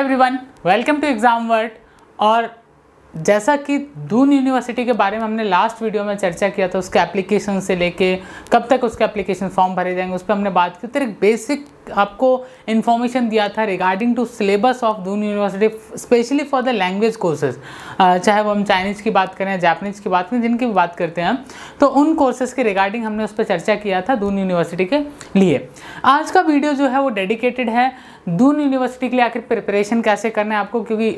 everyone welcome to exam world और जैसा कि दून यूनिवर्सिटी के बारे में हमने लास्ट वीडियो में चर्चा किया था उसके एप्लीकेशन से लेके कब तक उसके एप्लीकेशन फॉर्म भरे जाएंगे उस पर हमने बात की तो एक बेसिक आपको इन्फॉर्मेशन दिया था regarding to syllabus of Doon university specially for the language courses चाहे वो हम चाइनीज़ की बात करें जापनीज़ की बात करें जिनकी भी बात करते हैं तो उन कोर्सेज़ के रिगार्डिंग हमने उस पर चर्चा किया था दून यूनिवर्सिटी के लिए आज का वीडियो जो है वो डेडिकेटेड है दून यूनिवर्सिटी के लिए आखिर प्रिपरेशन कैसे करना है आपको क्योंकि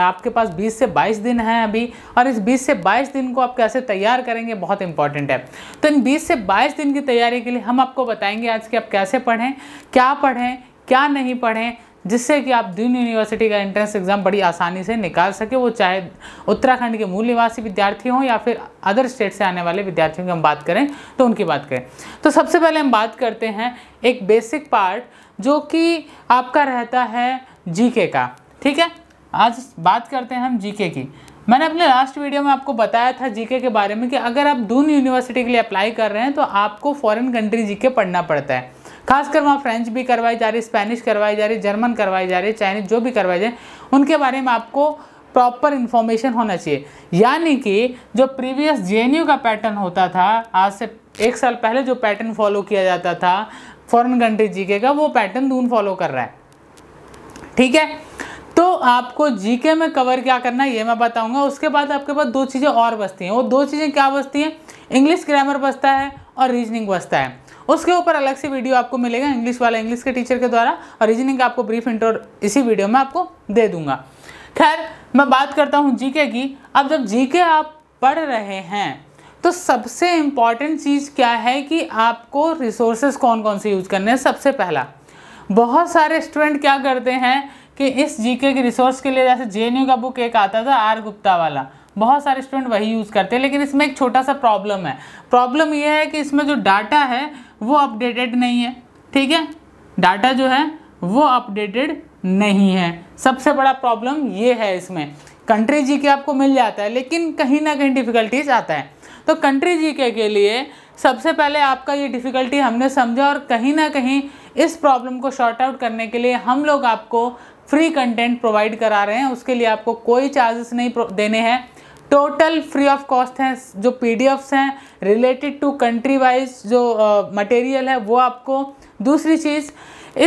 आपके पास 20 से 22 दिन है अभी और इस 20 से 22 दिन को आप कैसे तैयार करेंगे बहुत इंपॉर्टेंट है तो इन 20 से 22 दिन की तैयारी के लिए हम आपको बताएंगे आज कि आप कैसे पढ़ें क्या पढ़ें क्या नहीं पढ़ें जिससे कि आप दून यूनिवर्सिटी का एंट्रेंस एग्ज़ाम बड़ी आसानी से निकाल सके वो चाहे उत्तराखंड के मूल निवासी विद्यार्थी हों या फिर अदर स्टेट से आने वाले विद्यार्थियों की हम बात करें तो उनकी बात करें तो सबसे पहले हम बात करते हैं एक बेसिक पार्ट जो कि आपका रहता है जीके का ठीक है आज बात करते हैं हम जीके की मैंने अपने लास्ट वीडियो में आपको बताया था जीके के बारे में कि अगर आप दून यूनिवर्सिटी के लिए अप्लाई कर रहे हैं तो आपको फॉरेन कंट्री जीके पढ़ना पड़ता है खासकर वहाँ फ्रेंच भी करवाई जा रही स्पेनिश करवाई जा रही जर्मन करवाई जा रही चाइनीज़ जो भी करवाई जा रही उनके बारे में आपको प्रॉपर इन्फॉर्मेशन होना चाहिए यानी कि जो प्रीवियस जे का पैटर्न होता था आज से एक साल पहले जो पैटर्न फॉलो किया जाता था फॉरन कंट्री जीके का वो पैटर्न दून फॉलो कर रहा है ठीक है तो आपको जीके में कवर क्या करना है ये मैं बताऊंगा उसके बाद आपके पास दो चीज़ें और बचती हैं वो दो चीज़ें क्या बचती हैं इंग्लिश ग्रामर बचता है और रीजनिंग बचता है उसके ऊपर अलग से वीडियो आपको मिलेगा इंग्लिश वाला इंग्लिश के टीचर के द्वारा और रीजनिंग का आपको ब्रीफ इंटर इसी वीडियो में आपको दे दूंगा खैर मैं बात करता हूँ जीके की अब जब जीके आप पढ़ रहे हैं तो सबसे इम्पॉर्टेंट चीज़ क्या है कि आपको रिसोर्सेज कौन कौन से यूज करने हैं सबसे पहला बहुत सारे स्टूडेंट क्या करते हैं कि इस जीके के रिसोर्स के लिए जैसे जे का बुक एक आता था आर गुप्ता वाला बहुत सारे स्टूडेंट वही यूज़ करते हैं लेकिन इसमें एक छोटा सा प्रॉब्लम है प्रॉब्लम यह है कि इसमें जो डाटा है वो अपडेटेड नहीं है ठीक है डाटा जो है वो अपडेटेड नहीं है सबसे बड़ा प्रॉब्लम ये है इसमें कंट्री जी के आपको मिल जाता है लेकिन कहीं ना कहीं डिफ़िकल्टीज आता है तो कंट्री जी के, के लिए सबसे पहले आपका ये डिफ़िकल्टी हमने समझा और कहीं ना कहीं इस प्रॉब्लम को शॉर्ट आउट करने के लिए हम लोग आपको फ्री कंटेंट प्रोवाइड करा रहे हैं उसके लिए आपको कोई चार्जेस नहीं देने हैं टोटल फ्री ऑफ कॉस्ट हैं जो पी हैं रिलेटेड टू कंट्री वाइज जो मटेरियल uh, है वो आपको दूसरी चीज़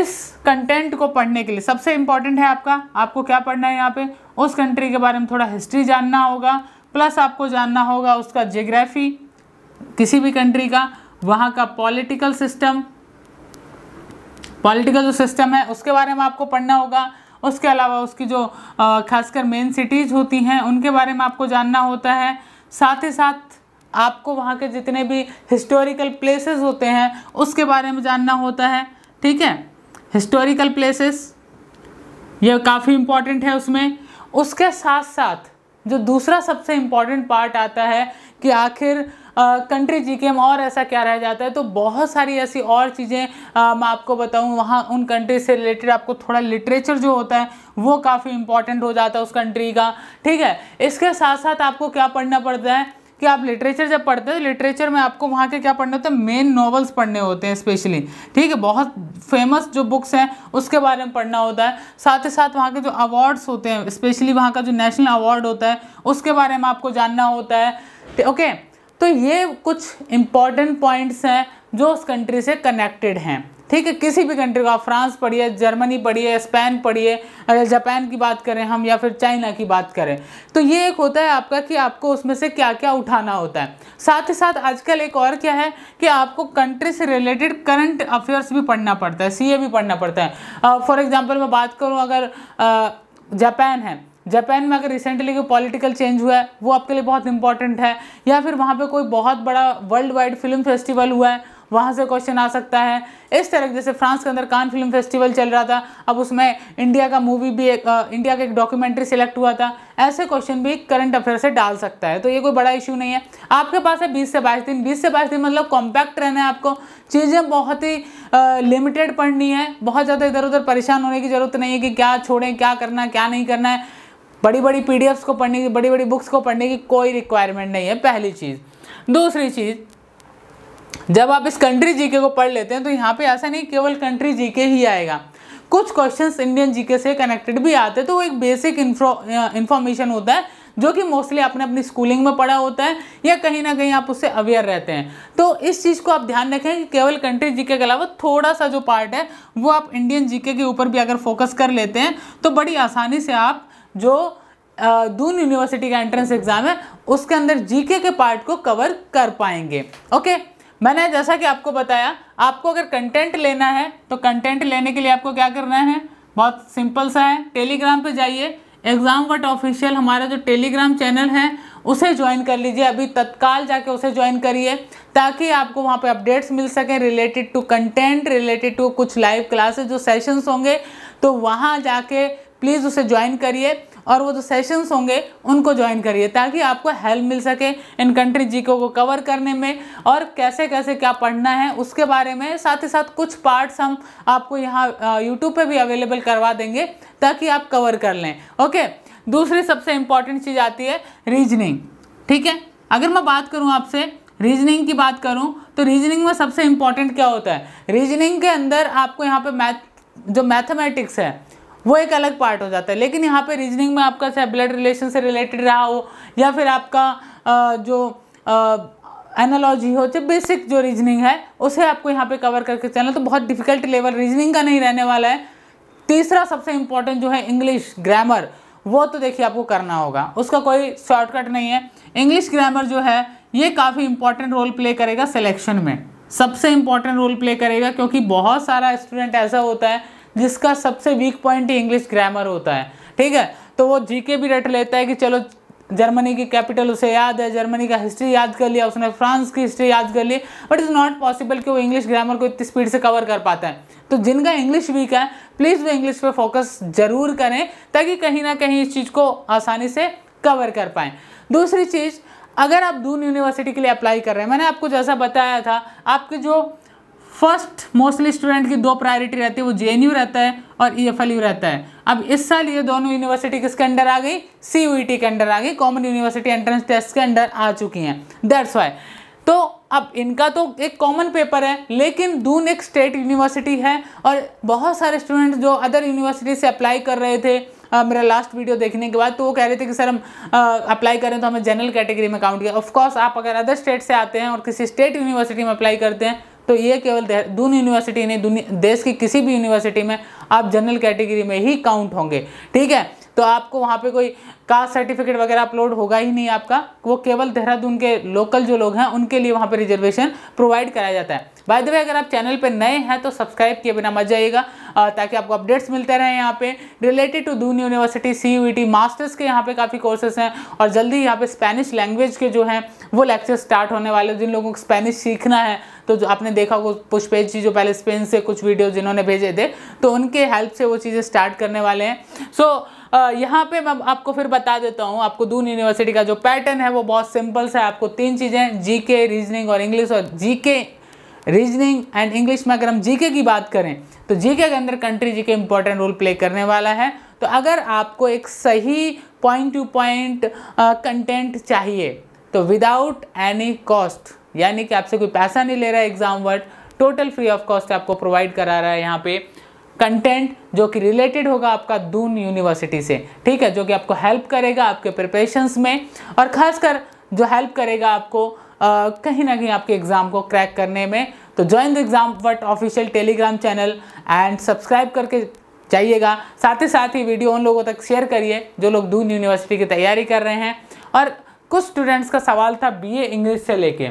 इस कंटेंट को पढ़ने के लिए सबसे इम्पॉर्टेंट है आपका आपको क्या पढ़ना है यहाँ पे उस कंट्री के बारे में थोड़ा हिस्ट्री जानना होगा प्लस आपको जानना होगा उसका जियोग्राफी किसी भी कंट्री का वहाँ का पॉलिटिकल सिस्टम पॉलिटिकल जो सिस्टम है उसके बारे में आपको पढ़ना होगा उसके अलावा उसकी जो खासकर मेन सिटीज़ होती हैं उनके बारे में आपको जानना होता है साथ ही साथ आपको वहाँ के जितने भी हिस्टोरिकल प्लेसेस होते हैं उसके बारे में जानना होता है ठीक है हिस्टोरिकल प्लेसेस ये काफ़ी इम्पॉर्टेंट है उसमें उसके साथ साथ जो दूसरा सबसे इम्पॉर्टेंट पार्ट आता है कि आखिर कंट्री जी के में और ऐसा क्या रह जाता है तो बहुत सारी ऐसी और चीज़ें मैं आपको बताऊँ वहाँ उन कंट्री से रिलेटेड आपको थोड़ा लिटरेचर जो होता है वो काफ़ी इंपॉर्टेंट हो जाता है उस कंट्री का ठीक है इसके साथ साथ आपको क्या पढ़ना पड़ता है कि आप लिटरेचर जब पढ़ते हैं लिटरेचर तो में आपको वहाँ के क्या पढ़ने होते हैं मेन नॉवल्स पढ़ने होते हैं स्पेशली ठीक है बहुत फेमस जो बुक्स हैं उसके बारे में पढ़ना होता है साथ ही साथ वहाँ के जो अवार्ड्स होते हैं स्पेशली वहाँ का जो नेशनल अवार्ड होता है उसके बारे में आपको जानना होता है ओके तो, okay, तो ये कुछ इंपॉर्टेंट पॉइंट्स हैं जो उस कंट्री से कनेक्टेड हैं ठीक है किसी भी कंट्री को आप फ्रांस पढ़िए जर्मनी पढ़िए स्पेन पढ़िए अगर जापान की बात करें हम या फिर चाइना की बात करें तो ये एक होता है आपका कि आपको उसमें से क्या क्या उठाना होता है साथ ही साथ आजकल एक और क्या है कि आपको कंट्री से रिलेटेड करंट अफेयर्स भी पढ़ना पड़ता है सी भी पढ़ना पड़ता है फॉर uh, एग्ज़ाम्पल मैं बात करूँ अगर जापान uh, है जापान में अगर रिसेंटली कोई पॉलिटिकल चेंज हुआ है वो आपके लिए बहुत इंपॉर्टेंट है या फिर वहाँ पे कोई बहुत बड़ा वर्ल्ड वाइड फिल्म फेस्टिवल हुआ है वहाँ से क्वेश्चन आ सकता है इस तरह जैसे फ्रांस के अंदर कान फिल्म फेस्टिवल चल रहा था अब उसमें इंडिया का मूवी भी एक इंडिया का एक डॉक्यूमेंट्री सिलेक्ट हुआ था ऐसे क्वेश्चन भी करंट अफेयर से डाल सकता है तो ये कोई बड़ा इशू नहीं है आपके पास है बीस से बाईस दिन बीस से बाईस दिन मतलब कॉम्पैक्ट रहना है आपको चीज़ें बहुत ही लिमिटेड पढ़नी है बहुत ज़्यादा इधर उधर परेशान होने की ज़रूरत नहीं है कि क्या छोड़ें क्या करना है क्या नहीं करना है बड़ी बड़ी पी को पढ़ने की बड़ी बड़ी बुक्स को पढ़ने की कोई रिक्वायरमेंट नहीं है पहली चीज़ दूसरी चीज़ जब आप इस कंट्री जीके को पढ़ लेते हैं तो यहाँ पे ऐसा नहीं केवल कंट्री जीके ही आएगा कुछ क्वेश्चंस इंडियन जीके से कनेक्टेड भी आते हैं तो वो एक बेसिक इन्फॉर्मेशन होता है जो कि मोस्टली आपने अपनी स्कूलिंग में पढ़ा होता है या कहीं ना कहीं आप उससे अवेयर रहते हैं तो इस चीज़ को आप ध्यान रखें कि केवल कंट्री जीके के अलावा थोड़ा सा जो पार्ट है वो आप इंडियन जीके के ऊपर भी अगर फोकस कर लेते हैं तो बड़ी आसानी से आप जो दून यूनिवर्सिटी का एंट्रेंस एग्जाम है उसके अंदर जीके के पार्ट को कवर कर पाएंगे ओके मैंने जैसा कि आपको बताया आपको अगर कंटेंट लेना है तो कंटेंट लेने के लिए आपको क्या करना है बहुत सिंपल सा है टेलीग्राम पे जाइए एग्ज़ाम वट ऑफिशियल हमारा जो टेलीग्राम चैनल है उसे ज्वाइन कर लीजिए अभी तत्काल जाके उसे ज्वाइन करिए ताकि आपको वहाँ पे अपडेट्स मिल सकें related to content related to कुछ लाइव क्लासेस जो सेशंस होंगे तो वहाँ जाके प्लीज़ उसे ज्वाइन करिए और वो जो सेशंस होंगे उनको ज्वाइन करिए ताकि आपको हेल्प मिल सके इन कंट्री जीको को कवर करने में और कैसे कैसे क्या पढ़ना है उसके बारे में साथ ही साथ कुछ पार्ट्स हम आपको यहाँ यूट्यूब पे भी अवेलेबल करवा देंगे ताकि आप कवर कर लें ओके दूसरी सबसे इम्पॉर्टेंट चीज़ आती है रीजनिंग ठीक है अगर मैं बात करूँ आपसे रीजनिंग की बात करूँ तो रीजनिंग में सबसे इम्पॉर्टेंट क्या होता है रीजनिंग के अंदर आपको यहाँ पर मैथ जो मैथमेटिक्स है वो एक अलग पार्ट हो जाता है लेकिन यहाँ पे रीजनिंग में आपका चाहे ब्लड रिलेशन से रिलेटेड रहा हो या फिर आपका जो एनालॉजी हो चाहे बेसिक जो रीजनिंग है उसे आपको यहाँ पे कवर करके चलना तो बहुत डिफिकल्ट लेवल रीजनिंग का नहीं रहने वाला है तीसरा सबसे इम्पॉर्टेंट जो है इंग्लिश ग्रामर वो तो देखिए आपको करना होगा उसका कोई शॉर्टकट नहीं है इंग्लिश ग्रामर जो है ये काफ़ी इंपॉर्टेंट रोल प्ले करेगा सिलेक्शन में सबसे इम्पॉर्टेंट रोल प्ले करेगा क्योंकि बहुत सारा स्टूडेंट ऐसा होता है जिसका सबसे वीक पॉइंट ही इंग्लिश ग्रामर होता है ठीक है तो वो जीके भी रट लेता है कि चलो जर्मनी की कैपिटल उसे याद है जर्मनी का हिस्ट्री याद कर लिया उसने फ्रांस की हिस्ट्री याद कर ली बट इज़ नॉट पॉसिबल कि वो इंग्लिश ग्रामर को इतनी स्पीड से कवर कर पाता है तो जिनका इंग्लिश वीक है प्लीज़ वो इंग्लिश पे फोकस जरूर करें ताकि कहीं ना कहीं इस चीज़ को आसानी से कवर कर पाएँ दूसरी चीज़ अगर आप दून यूनिवर्सिटी के लिए अप्लाई कर रहे हैं मैंने आपको जैसा बताया था आपके जो फर्स्ट मोस्टली स्टूडेंट की दो प्रायोरिटी रहती है वो जे रहता है और ई रहता है अब इस साल ये दोनों यूनिवर्सिटी किसके अंडर आ गई सी e के अंडर आ गई कॉमन यूनिवर्सिटी एंट्रेंस टेस्ट के अंडर आ चुकी हैं दैट्स वाई तो अब इनका तो एक कॉमन पेपर है लेकिन दून एक स्टेट यूनिवर्सिटी है और बहुत सारे स्टूडेंट्स जो अदर यूनिवर्सिटी से अप्लाई कर रहे थे आ, मेरा लास्ट वीडियो देखने के बाद तो वो कह रहे थे कि सर हम अप्लाई करें तो हमें जनरल कैटेगरी में काउंट किया ऑफकोर्स आप अगर अदर स्टेट से आते हैं और किसी स्टेट यूनिवर्सिटी में अप्लाई करते हैं तो ये केवल दून यूनिवर्सिटी नहीं देश की किसी भी यूनिवर्सिटी में आप जनरल कैटेगरी में ही काउंट होंगे ठीक है तो आपको वहाँ पे कोई कास्ट सर्टिफिकेट वगैरह अपलोड होगा ही नहीं आपका वो केवल देहरादून के लोकल जो लोग हैं उनके लिए वहाँ पे रिजर्वेशन प्रोवाइड कराया जाता है बाय द वे अगर आप चैनल पे नए हैं तो सब्सक्राइब किए बिना मत जाइएगा ताकि आपको अपडेट्स मिलते रहें यहाँ पे related to Doon university C U T masters के यहाँ पे काफ़ी कोर्सेस हैं और जल्दी यहाँ पर स्पेनिश लैंग्वेज के जो हैं वो लेक्चर स्टार्ट होने वाले जिन लोगों को स्पेनिश सीखना है तो जो आपने देखा वो पुष्पेश जी जो पहले स्पेन से कुछ वीडियो जिन्होंने भेजे थे तो उनके के हेल्प से वो चीज़ें स्टार्ट करने वाले हैं सो so, यहाँ पे मैं आपको फिर बता देता हूँ आपको दून यूनिवर्सिटी का जो पैटर्न है वो बहुत सिंपल सा है आपको तीन चीज़ें जी के रीजनिंग और इंग्लिश और जी के रीजनिंग एंड इंग्लिश में अगर हम जीके की बात करें तो जीके के अंदर country GK important role play करने वाला है तो अगर आपको एक सही पॉइंट टू पॉइंट कंटेंट चाहिए तो विदाउट एनी कॉस्ट यानी कि आपसे कोई पैसा नहीं ले रहा है exam world total free of cost आपको प्रोवाइड करा रहा है यहाँ पे कंटेंट जो कि रिलेटेड होगा आपका दून यूनिवर्सिटी से ठीक है जो कि आपको हेल्प करेगा आपके प्रिपरेशंस में और ख़ासकर जो हेल्प करेगा आपको आ, कहीं ना कहीं आपके एग्ज़ाम को क्रैक करने में तो join the exam world official telegram channel and subscribe करके जाइएगा साथ ही साथ ही वीडियो उन लोगों तक शेयर करिए जो लोग दून यूनिवर्सिटी की तैयारी कर रहे हैं और कुछ स्टूडेंट्स का सवाल था बीए इंग्लिश से लेके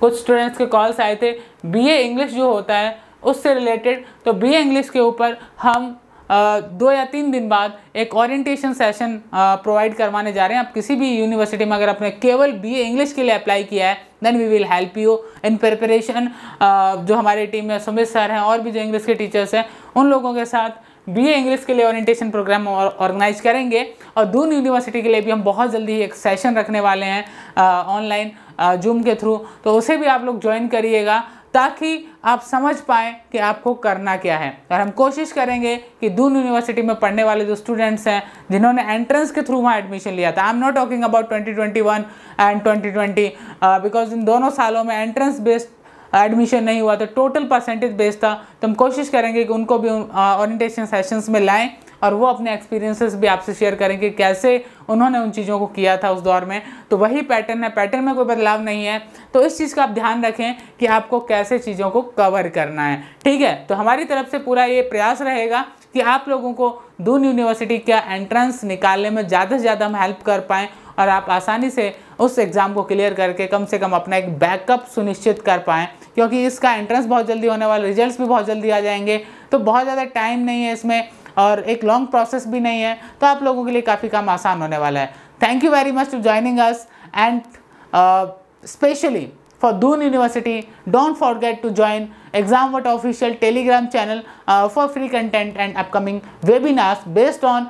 कुछ स्टूडेंट्स के कॉल्स आए थे बीए इंग्लिश जो होता है उससे रिलेटेड तो बी इंग्लिश के ऊपर हम दो या तीन दिन बाद एक ओरिएंटेशन सेशन प्रोवाइड करवाने जा रहे हैं आप किसी भी यूनिवर्सिटी में अगर आपने केवल बी इंग्लिश के लिए अप्लाई किया है then we will help you in preparation जो हमारी टीम में सुमित सर हैं और भी जो इंग्लिश के टीचर्स हैं उन लोगों के साथ बी इंग्लिश के लिए ओरिएंटेशन प्रोग्राम ऑर्गेनाइज करेंगे और दून यूनिवर्सिटी के लिए भी हम बहुत जल्दी एक सेशन रखने वाले हैं ऑनलाइन जूम के थ्रू तो उसे भी आप लोग ज्वाइन करिएगा ताकि आप समझ पाएँ कि आपको करना क्या है और हम कोशिश करेंगे कि दून यूनिवर्सिटी में पढ़ने वाले जो स्टूडेंट्स हैं जिन्होंने एंट्रेंस के थ्रू वहाँ एडमिशन लिया था I am not talking about 2021 and 2020 because uh, इन दोनों सालों में एंट्रेंस बेस्ड एडमिशन नहीं हुआ तो टोटल परसेंटेज बेस्ड था तो हम कोशिश करेंगे कि उनको भी ऑरेंटेशन uh, सेशंस में लाएँ और वो अपने एक्सपीरियंसेस भी आपसे शेयर करेंगे कैसे उन्होंने उन चीज़ों को किया था उस दौर में तो वही पैटर्न है पैटर्न में कोई बदलाव नहीं है तो इस चीज़ का आप ध्यान रखें कि आपको कैसे चीज़ों को कवर करना है ठीक है तो हमारी तरफ से पूरा ये प्रयास रहेगा कि आप लोगों को दून यूनिवर्सिटी का एंट्रेंस निकालने में ज़्यादा से ज़्यादा हम हेल्प कर पाएँ और आप आसानी से उस एग्ज़ाम को क्लियर करके कम से कम अपना एक बैकअप सुनिश्चित कर पाएँ क्योंकि इसका एंट्रेंस बहुत जल्दी होने वाला रिजल्ट्स भी बहुत जल्दी आ जाएंगे तो बहुत ज़्यादा टाइम नहीं है इसमें और एक लॉन्ग प्रोसेस भी नहीं है तो आप लोगों के लिए काफ़ी काम आसान होने वाला है thank you very much to joining us and specially for Doon university don't forget to join exam world official telegram channel for free content and upcoming webinars based on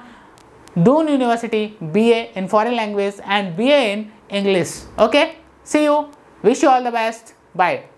Doon university B A in foreign language and B A in English okay see you wish you all the best bye